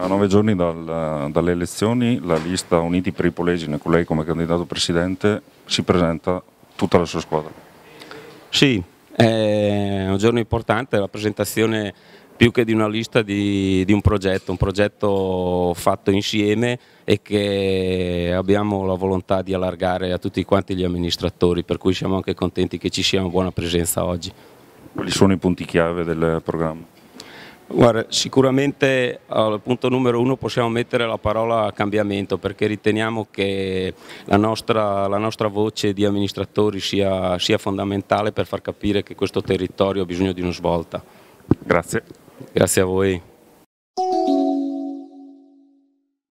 A nove giorni dal, dalle elezioni la lista Uniti per i Polegine, con lei come candidato presidente, si presenta tutta la sua squadra. Sì, è un giorno importante, la presentazione più che di una lista di, di un progetto, un progetto fatto insieme e che abbiamo la volontà di allargare a tutti quanti gli amministratori, per cui siamo anche contenti che ci sia una buona presenza oggi. Quali sono i punti chiave del programma? Guarda, sicuramente al punto numero uno possiamo mettere la parola cambiamento perché riteniamo che la nostra, la nostra voce di amministratori sia, sia, fondamentale per far capire che questo territorio ha bisogno di una svolta. Grazie. Grazie a voi.